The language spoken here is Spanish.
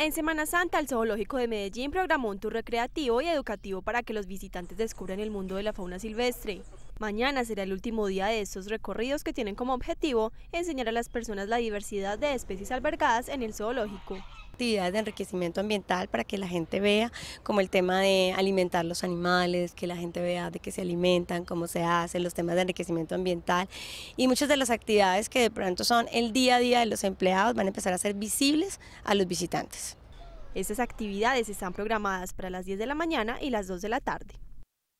En Semana Santa, el Zoológico de Medellín programó un tour recreativo y educativo para que los visitantes descubran el mundo de la fauna silvestre. Mañana será el último día de estos recorridos que tienen como objetivo enseñar a las personas la diversidad de especies albergadas en el zoológico. Actividades de enriquecimiento ambiental para que la gente vea como el tema de alimentar los animales, que la gente vea de qué se alimentan, cómo se hacen, los temas de enriquecimiento ambiental y muchas de las actividades que de pronto son el día a día de los empleados van a empezar a ser visibles a los visitantes. Estas actividades están programadas para las 10 de la mañana y las 2 de la tarde.